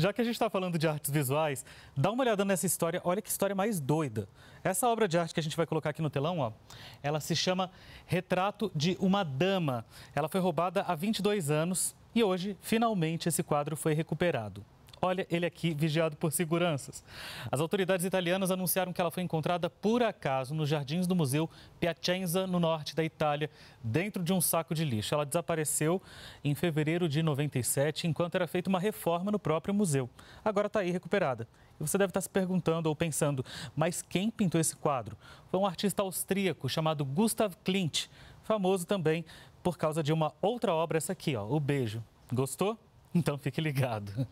Já que a gente está falando de artes visuais, dá uma olhada nessa história. Olha que história mais doida. Essa obra de arte que a gente vai colocar aqui no telão, ó, ela se chama Retrato de uma Dama. Ela foi roubada há 22 anos e hoje, finalmente, esse quadro foi recuperado. Olha, ele aqui vigiado por seguranças. As autoridades italianas anunciaram que ela foi encontrada por acaso nos jardins do Museu Piacenza, no norte da Itália, dentro de um saco de lixo. Ela desapareceu em fevereiro de 97, enquanto era feita uma reforma no próprio museu. Agora está aí recuperada. E você deve estar tá se perguntando ou pensando, mas quem pintou esse quadro? Foi um artista austríaco chamado Gustav Klimt, famoso também por causa de uma outra obra, essa aqui, ó, O Beijo. Gostou? Então fique ligado.